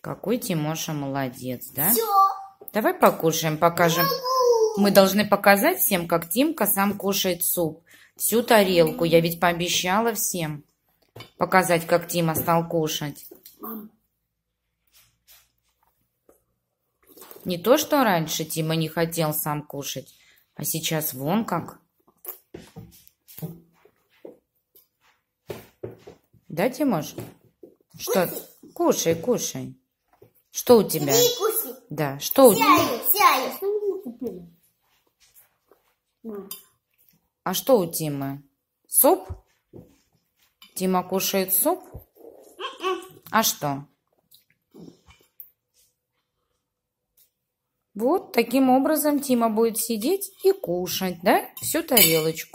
Какой Тимоша молодец, да? Все. Давай покушаем, покажем. Мы должны показать всем, как Тимка сам кушает суп. Всю тарелку. Я ведь пообещала всем показать, как Тима стал кушать. Не то, что раньше Тима не хотел сам кушать, а сейчас вон как. Да, Тимош? Что? Кушай, кушай. Что у тебя? Перекуси. Да, что сяю, у тебя? Сяю. А что у Тимы? Суп? Тима кушает суп? М-м. А что? Вот таким образом Тима будет сидеть и кушать, да, всю тарелочку.